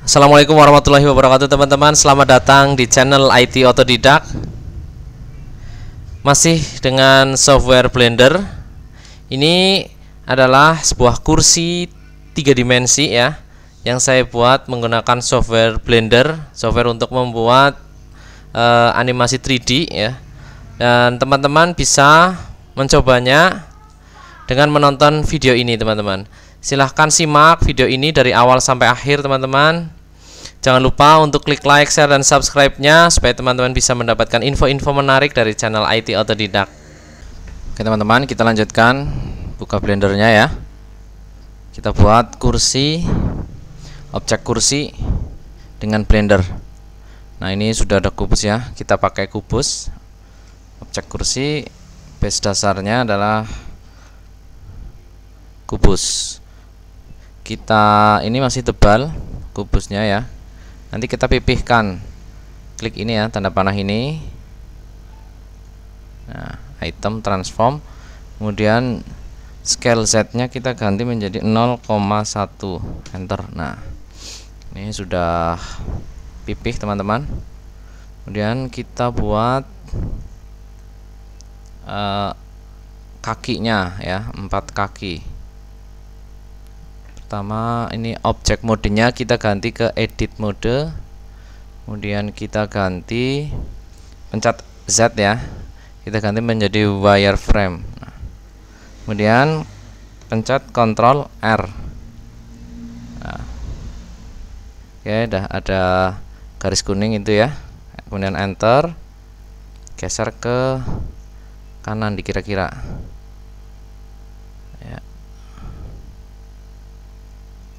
Assalamualaikum warahmatullahi wabarakatuh teman-teman Selamat datang di channel IT Otodidak Masih dengan software Blender Ini adalah sebuah kursi tiga dimensi ya Yang saya buat menggunakan software Blender Software untuk membuat uh, animasi 3D ya Dan teman-teman bisa mencobanya dengan menonton video ini teman-teman Silahkan simak video ini dari awal sampai akhir teman-teman Jangan lupa untuk klik like, share, dan subscribe-nya Supaya teman-teman bisa mendapatkan info-info menarik dari channel IT Autodidak Oke teman-teman kita lanjutkan Buka blendernya ya Kita buat kursi Objek kursi Dengan blender Nah ini sudah ada kubus ya Kita pakai kubus Objek kursi Base dasarnya adalah Kubus kita ini masih tebal kubusnya ya nanti kita pipihkan klik ini ya tanda panah ini nah, item transform kemudian scale Z nya kita ganti menjadi 0,1 enter nah ini sudah pipih teman-teman kemudian kita buat uh, kakinya ya empat kaki pertama ini objek modenya kita ganti ke edit mode kemudian kita ganti pencet Z ya kita ganti menjadi wireframe nah, kemudian pencet Ctrl R nah, oke dah ada garis kuning itu ya kemudian enter geser ke kanan dikira-kira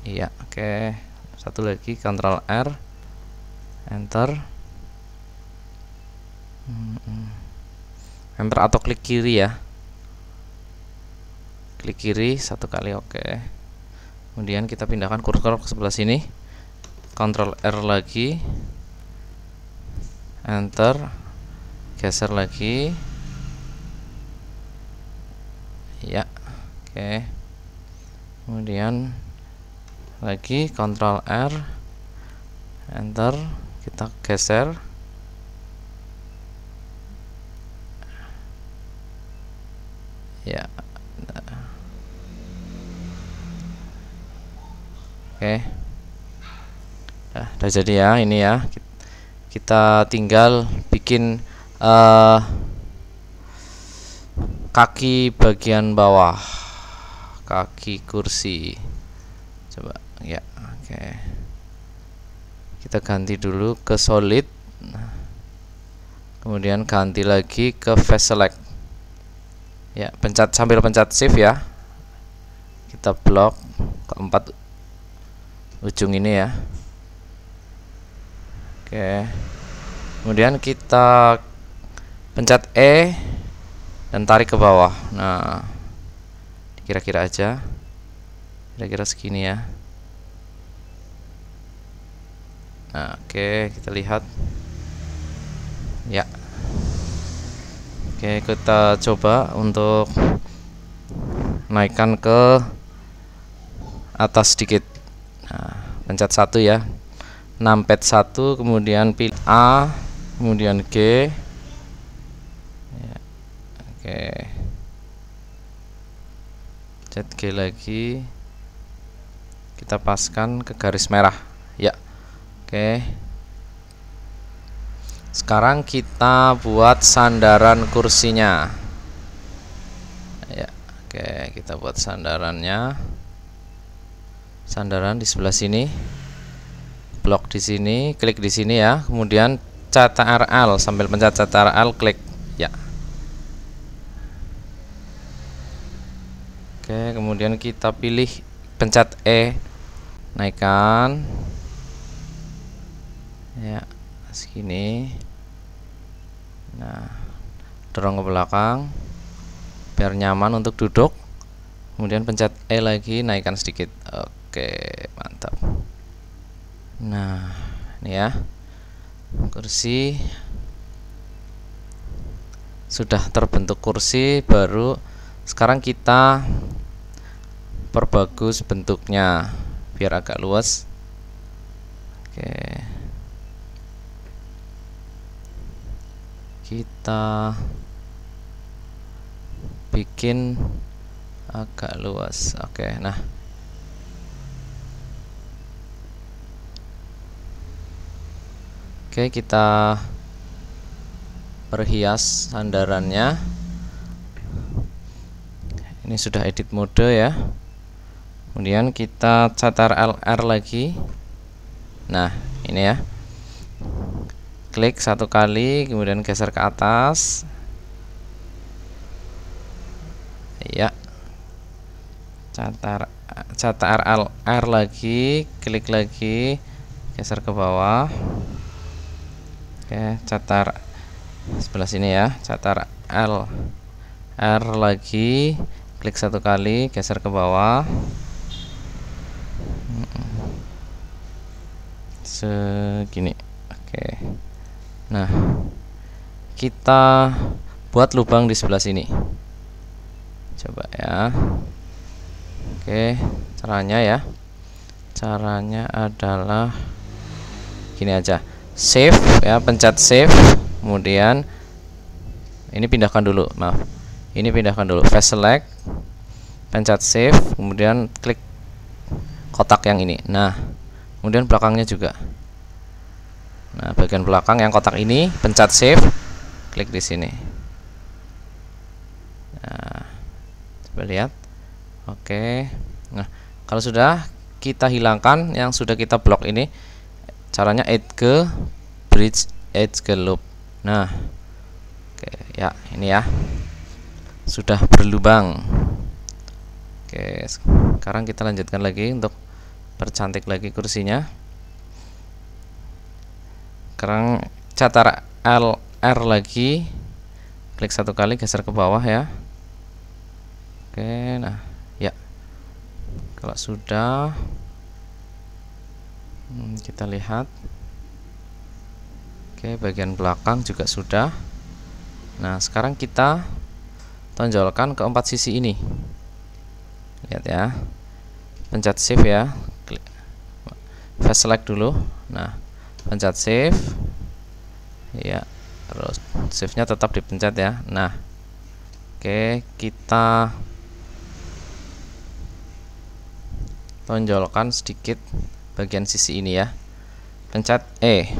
iya oke okay. satu lagi Ctrl R enter enter atau klik kiri ya klik kiri satu kali oke okay. kemudian kita pindahkan kursor ke sebelah sini Ctrl R lagi enter geser lagi ya oke okay. kemudian lagi Ctrl R enter kita geser ya oke udah jadi ya ini ya kita tinggal bikin uh, kaki bagian bawah kaki kursi coba ya oke okay. kita ganti dulu ke solid kemudian ganti lagi ke face select ya pencet sambil pencet shift ya kita blok keempat ujung ini ya oke kemudian kita pencet E dan tarik ke bawah nah kira-kira aja kira-kira segini ya nah, oke okay, kita lihat ya oke okay, kita coba untuk naikkan ke atas sedikit nah, pencet satu ya numpad 1 kemudian pilih A kemudian G ya, oke okay. pencet G lagi kita paskan ke garis merah Oke. Sekarang kita buat sandaran kursinya. Ya, oke, kita buat sandarannya. Sandaran di sebelah sini. Blok di sini, klik di sini ya. Kemudian CTRL sambil pencet CTRL klik ya. Oke, kemudian kita pilih pencet E naikkan ya segini nah dorong ke belakang biar nyaman untuk duduk kemudian pencet E lagi naikkan sedikit oke mantap nah ini ya kursi sudah terbentuk kursi baru sekarang kita perbagus bentuknya biar agak luas oke kita bikin agak luas oke okay, nah oke okay, kita perhias sandarannya ini sudah edit mode ya kemudian kita catar LR lagi nah ini ya klik satu kali kemudian geser ke atas ya catar catar R, R lagi klik lagi geser ke bawah oke catar sebelah sini ya catar L R lagi klik satu kali geser ke bawah segini oke okay nah kita buat lubang di sebelah sini coba ya oke caranya ya caranya adalah gini aja save ya pencet save kemudian ini pindahkan dulu maaf ini pindahkan dulu face select pencet save kemudian klik kotak yang ini nah kemudian belakangnya juga Nah, bagian belakang yang kotak ini pencet save, klik di sini. Nah, coba lihat. Oke. Nah, kalau sudah kita hilangkan yang sudah kita blok ini, caranya add ke bridge edge ke loop. Nah, oke ya, ini ya. Sudah berlubang. Oke, sekarang kita lanjutkan lagi untuk percantik lagi kursinya sekarang catar LR lagi klik satu kali geser ke bawah ya oke nah ya kalau sudah hmm, kita lihat oke bagian belakang juga sudah nah sekarang kita tonjolkan ke empat sisi ini lihat ya pencet shift ya klik fast select dulu nah pencet save ya terus save nya tetap dipencet ya nah oke kita tonjolkan sedikit bagian sisi ini ya pencet E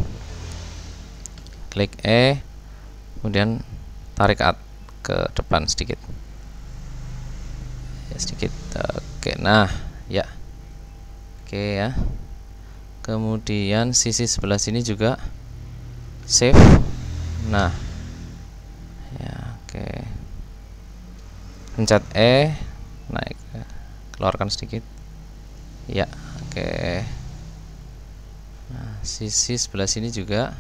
klik E kemudian tarik ke depan sedikit ya sedikit oke nah ya oke ya kemudian sisi sebelah sini juga save nah ya oke okay. pencet E naik keluarkan sedikit ya oke okay. nah, sisi sebelah sini juga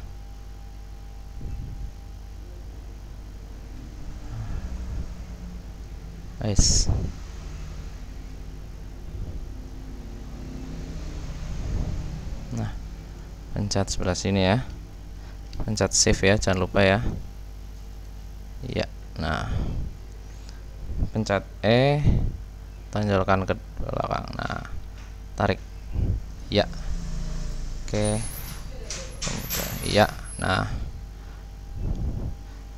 nah, nice pencet sebelah sini ya pencet save ya jangan lupa ya ya nah pencet E tonjolkan ke belakang nah tarik ya oke Kemudian, ya nah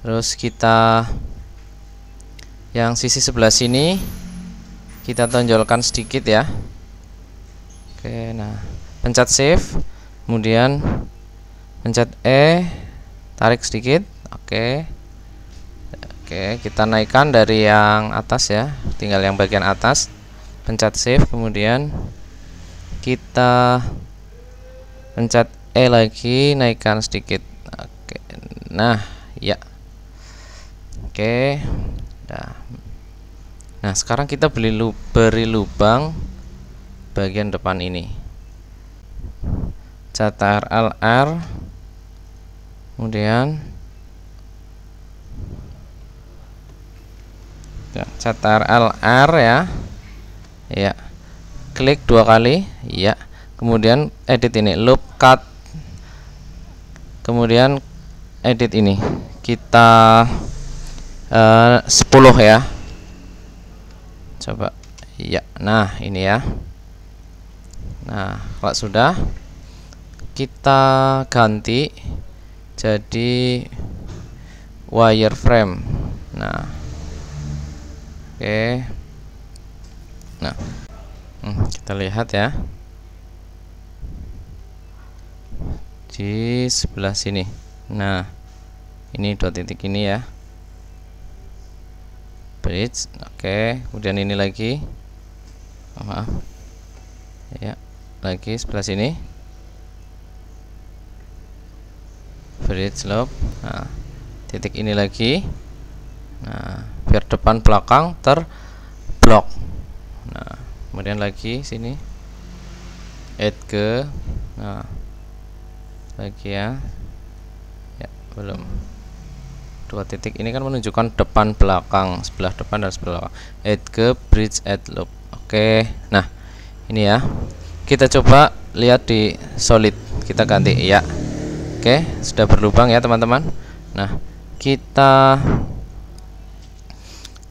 terus kita yang sisi sebelah sini kita tonjolkan sedikit ya oke nah pencet save kemudian pencet E tarik sedikit oke oke kita naikkan dari yang atas ya tinggal yang bagian atas pencet shift kemudian kita pencet E lagi naikkan sedikit oke nah ya oke nah, nah sekarang kita beli lu beri lubang bagian depan ini catar lr kemudian ya, catar lr ya ya klik dua kali ya kemudian edit ini loop cut kemudian edit ini kita eh, uh, 10 ya coba ya nah ini ya nah kalau sudah kita ganti jadi wireframe nah oke okay. nah hmm, kita lihat ya di sebelah sini nah ini dua titik ini ya bridge oke okay. kemudian ini lagi maaf ya lagi sebelah sini Bridge loop, nah, titik ini lagi nah biar depan belakang terblok nah kemudian lagi sini add ke nah lagi ya ya belum dua titik ini kan menunjukkan depan belakang sebelah depan dan sebelah belakang add ke bridge add loop oke nah ini ya kita coba lihat di solid kita ganti ya Oke, sudah berlubang ya teman-teman. Nah, kita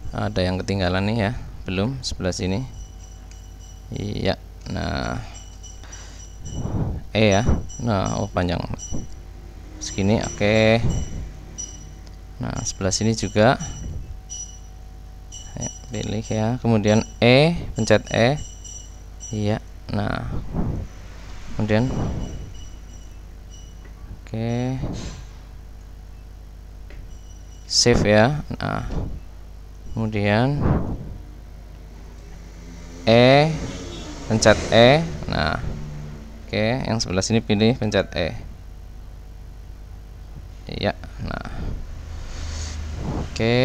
ada yang ketinggalan nih ya. Belum sebelah sini. Iya. Nah. eh ya. Nah, oh panjang. Segini, oke. Nah, sebelah sini juga. Ya, pilih ya. Kemudian E, pencet E. Iya. Nah. Kemudian oke save ya nah kemudian E pencet E nah oke yang sebelah sini pilih pencet E iya nah oke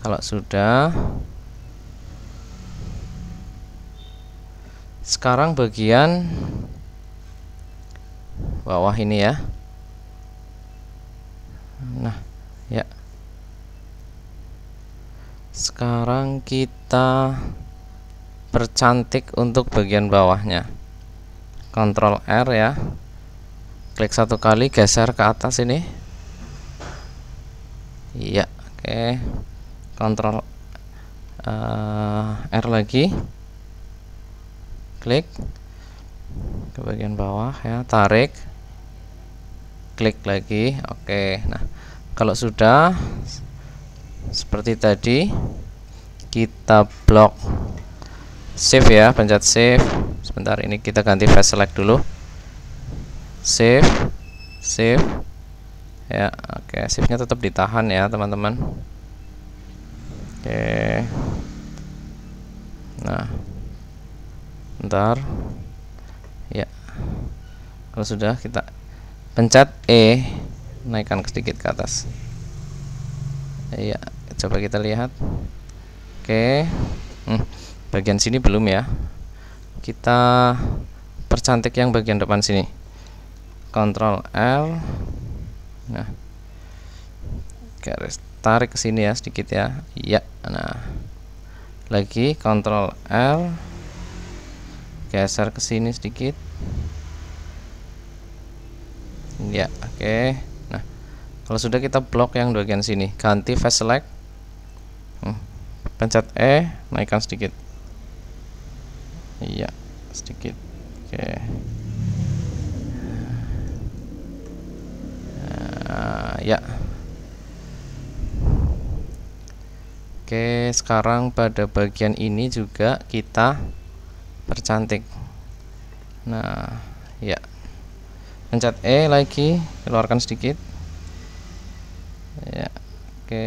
kalau sudah sekarang bagian bawah ini ya nah ya sekarang kita percantik untuk bagian bawahnya Ctrl R ya klik satu kali geser ke atas ini iya oke okay. Ctrl uh, eh, R lagi klik ke bagian bawah ya tarik klik lagi oke nah kalau sudah seperti tadi kita blok save ya pencet save sebentar ini kita ganti face select dulu save save ya oke save nya tetap ditahan ya teman-teman oke nah ntar ya kalau sudah kita pencet E naikkan sedikit ke atas iya coba kita lihat oke hmm, bagian sini belum ya kita percantik yang bagian depan sini Ctrl L nah garis tarik ke sini ya sedikit ya iya nah lagi Ctrl L geser ke sini sedikit ya oke okay. nah kalau sudah kita blok yang bagian sini ganti face select hmm. pencet E naikkan sedikit iya sedikit oke okay. nah, ya Oke, sekarang pada bagian ini juga kita percantik. Nah, pencet E lagi keluarkan sedikit ya oke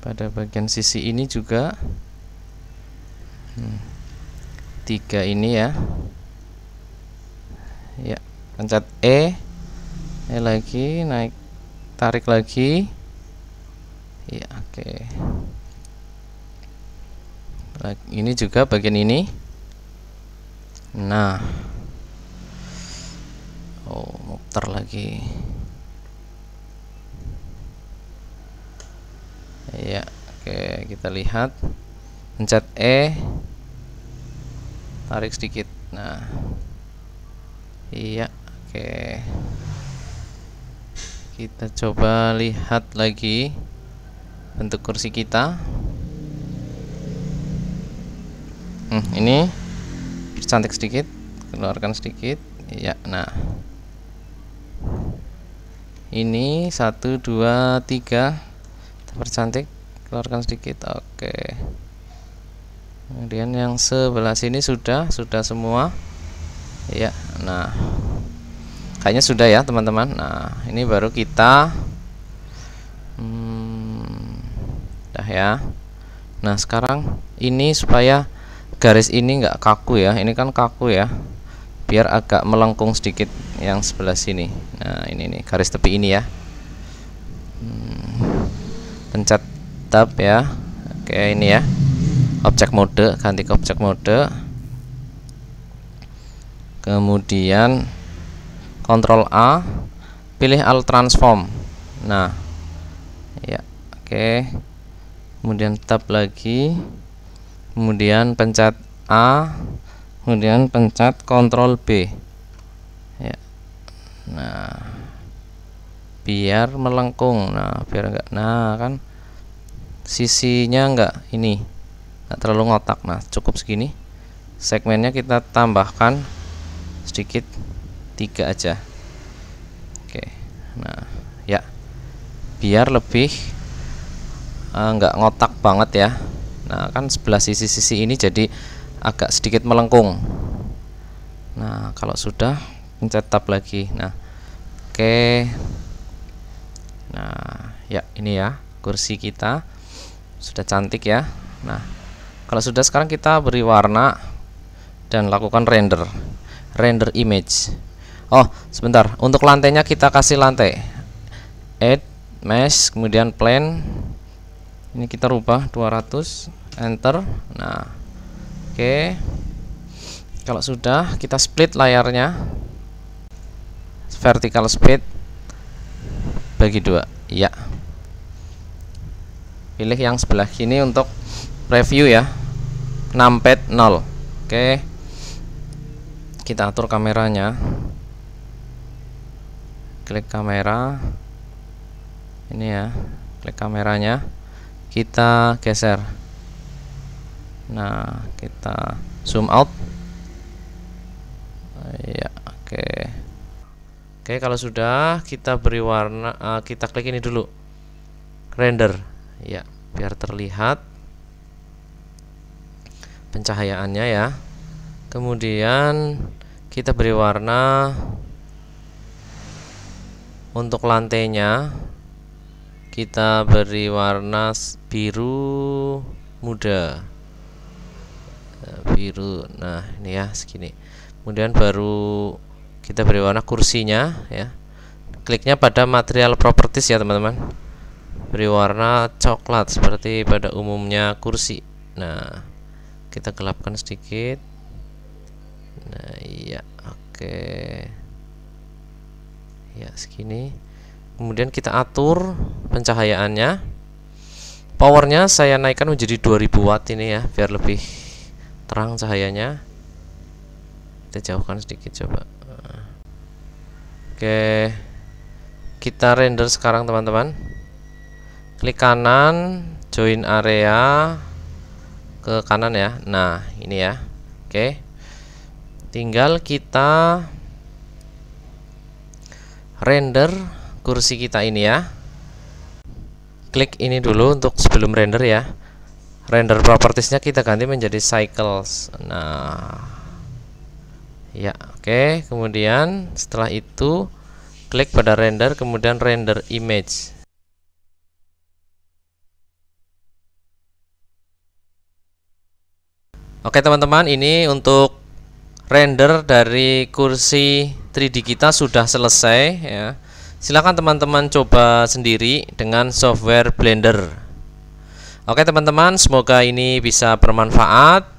pada bagian sisi ini juga hmm, tiga ini ya ya pencet E E lagi naik tarik lagi ya oke ini juga bagian ini nah oh muter lagi ya oke kita lihat pencet E tarik sedikit nah iya oke kita coba lihat lagi bentuk kursi kita hmm, ini cantik sedikit keluarkan sedikit iya nah ini satu dua tiga percantik keluarkan sedikit oke kemudian yang sebelah sini sudah sudah semua ya nah kayaknya sudah ya teman-teman nah ini baru kita hmm, ya nah sekarang ini supaya garis ini enggak kaku ya ini kan kaku ya biar agak melengkung sedikit yang sebelah sini nah ini nih garis tepi ini ya hmm, pencet tab ya oke ini ya objek mode ganti ke objek mode kemudian kontrol A pilih alt transform nah ya oke kemudian tab lagi kemudian pencet A kemudian pencet Ctrl B ya nah biar melengkung nah biar enggak nah kan sisinya enggak ini enggak terlalu ngotak nah cukup segini segmennya kita tambahkan sedikit tiga aja oke nah ya biar lebih uh, ngotak banget ya nah kan sebelah sisi-sisi ini jadi agak sedikit melengkung nah kalau sudah pencet tab lagi nah oke okay. nah ya ini ya kursi kita sudah cantik ya nah kalau sudah sekarang kita beri warna dan lakukan render render image oh sebentar untuk lantainya kita kasih lantai add mesh kemudian plane ini kita rubah 200 enter nah Oke. Kalau sudah, kita split layarnya. Vertical split bagi dua. Ya. Pilih yang sebelah sini untuk preview ya. Numpad 0. Oke. Kita atur kameranya. Klik kamera. Ini ya. Klik kameranya. Kita geser nah kita zoom out ya oke okay. oke kalau sudah kita beri warna uh, kita klik ini dulu render ya biar terlihat pencahayaannya ya kemudian kita beri warna untuk lantainya kita beri warna biru muda Eh, biru nah ini ya segini kemudian baru kita beri warna kursinya ya kliknya pada material properties ya teman-teman beri warna coklat seperti pada umumnya kursi nah kita gelapkan sedikit nah iya oke ya segini kemudian kita atur pencahayaannya powernya saya naikkan menjadi 2000 watt ini ya biar lebih terang cahayanya kita jauhkan sedikit coba oke kita render sekarang teman-teman klik kanan join area ke kanan ya nah ini ya oke tinggal kita render kursi kita ini ya klik ini dulu untuk sebelum render ya render propertiesnya kita ganti menjadi cycles nah ya oke okay. kemudian setelah itu klik pada render kemudian render image oke okay, teman-teman ini untuk render dari kursi 3D kita sudah selesai ya silahkan teman-teman coba sendiri dengan software blender Oke teman-teman, semoga ini bisa bermanfaat.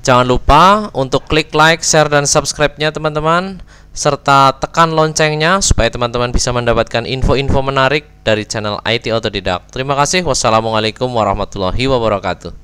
Jangan lupa untuk klik like, share, dan subscribe-nya teman-teman, serta tekan loncengnya supaya teman-teman bisa mendapatkan info-info menarik dari channel IT Autodidak. Terima kasih, wassalamualaikum warahmatullahi wabarakatuh.